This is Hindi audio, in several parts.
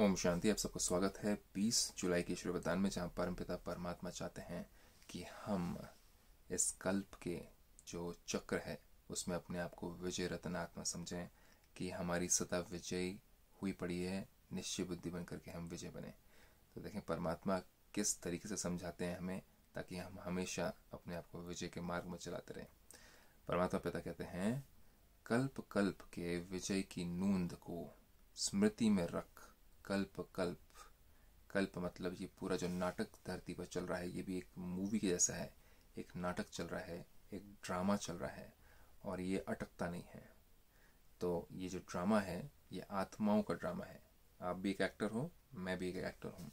ओम शांति आप सबका स्वागत है 20 जुलाई के श्रीवदान में जहाँ परम पिता परमात्मा चाहते हैं कि हम इस कल्प के जो चक्र है उसमें अपने आप को विजय रत्नात्मा समझें कि हमारी सतह विजय हुई पड़ी है निश्चय बुद्धि बन करके हम विजय बने तो देखें परमात्मा किस तरीके से समझाते हैं हमें ताकि हम हमेशा अपने आप को विजय के मार्ग में चलाते रहें परमात्मा पिता कहते हैं कल्प कल्प के विजय की नूंद को स्मृति में रख कल्प कल्प कल्प मतलब ये पूरा जो नाटक धरती पर चल रहा है ये भी एक मूवी के जैसा है एक नाटक चल रहा है एक ड्रामा चल रहा है और ये अटकता नहीं है तो ये जो ड्रामा है ये आत्माओं का ड्रामा है आप भी एक एक्टर हो मैं भी एक एक्टर हूँ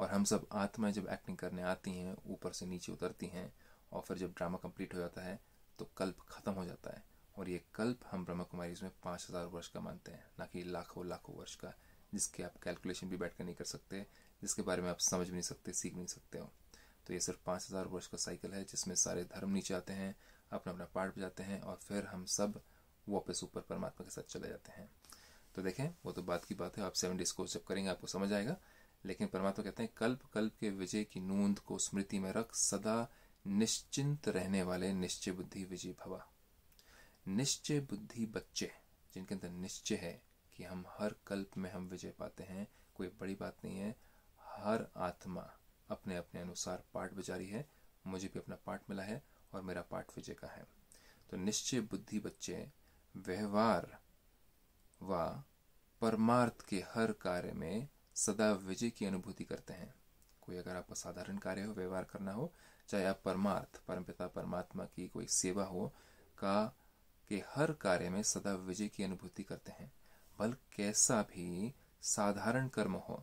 और हम सब आत्माएं जब एक्टिंग करने आती हैं ऊपर से नीचे उतरती हैं और फिर जब ड्रामा कंप्लीट हो जाता है तो कल्प ख़त्म हो जाता है और ये कल्प हम ब्रह्मा कुमारी इसमें पाँच हज़ार वर्ष का मानते हैं ना कि लाखों लाखों वर्ष का जिसके आप कैलकुलेशन भी बैठ कर नहीं कर सकते जिसके बारे में आप समझ भी नहीं सकते सीख नहीं सकते हो तो ये सिर्फ पाँच हज़ार वर्ष का साइकिल है जिसमें सारे धर्म नीचे आते हैं अपना अपना पार्ट बजाते हैं और फिर हम सब वापस ऊपर परमात्मा के साथ चले जाते हैं तो देखें वो तो बात की बात है आप सेवन डेज कोर्स जब करेंगे आपको समझ आएगा लेकिन परमात्मा कहते हैं कल्प कल्प के विजय की नूंद को स्मृति में रख सदा निश्चिंत रहने वाले निश्चय बुद्धि विजय भवा निश्चय बुद्धि बच्चे जिनके अंदर निश्चय है कि हम हर कल्प में हम विजय पाते हैं कोई बड़ी बात नहीं है हर आत्मा अपने अपने अनुसार पाठ बजारी है मुझे भी अपना पाठ मिला है और मेरा पाठ विजय का है तो निश्चय बुद्धि बच्चे व्यवहार व परमार्थ के हर कार्य में सदा विजय की अनुभूति करते हैं कोई अगर आप साधारण कार्य हो व्यवहार करना हो चाहे आप परमार्थ परमपिता परमात्मा की कोई सेवा हो का के हर कार्य में सदा विजय की अनुभूति करते हैं बल कैसा भी साधारण कर्म हो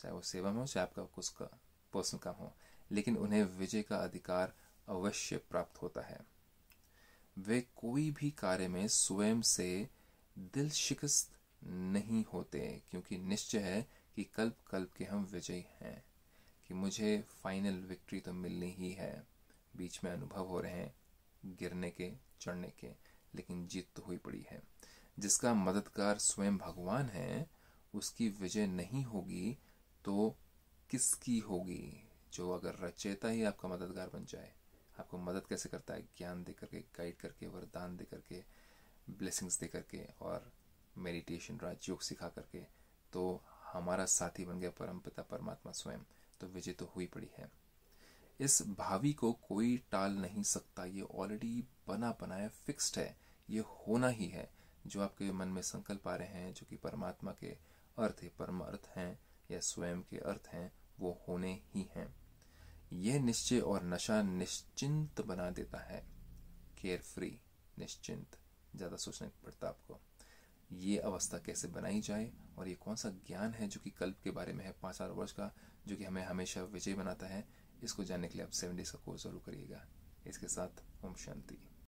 चाहे वो सेवा में हो चाहे आपका कुछ का पर्सनल काम हो लेकिन उन्हें विजय का अधिकार अवश्य प्राप्त होता है वे कोई भी कार्य में स्वयं से दिल शिकस्त नहीं होते क्योंकि निश्चय है कि कल्प कल्प के हम विजयी हैं कि मुझे फाइनल विक्ट्री तो मिलनी ही है बीच में अनुभव हो रहे हैं गिरने के चढ़ने के लेकिन जीत तो हुई पड़ी है जिसका मददगार स्वयं भगवान है उसकी विजय नहीं होगी तो किसकी होगी जो अगर रचयता ही आपका मददगार बन जाए आपको मदद कैसे करता है ज्ञान दे करके गाइड करके वरदान दे करके ब्लेसिंग्स दे करके और मेडिटेशन राजयोग सिखा करके तो हमारा साथी बन गया परम पिता परमात्मा स्वयं तो विजय तो हुई पड़ी है इस भावी को कोई टाल नहीं सकता ये ऑलरेडी बना बनाया फिक्स्ड है ये होना ही है जो आपके मन में संकल्प आ रहे हैं जो कि परमात्मा के अर्थ है अर्थ हैं या स्वयं के अर्थ हैं वो होने ही हैं यह निश्चय और नशा निश्चिंत बना देता है केयर फ्री निश्चिंत ज़्यादा सोचना पड़ता आपको ये अवस्था कैसे बनाई जाए और ये कौन सा ज्ञान है जो कि कल्प के बारे में है पाँच हजार वर्ष का जो कि हमें हमेशा विजय बनाता है इसको जानने के लिए आप सेवन डेज का कोर्स जरूर करिएगा इसके साथ ओम शांति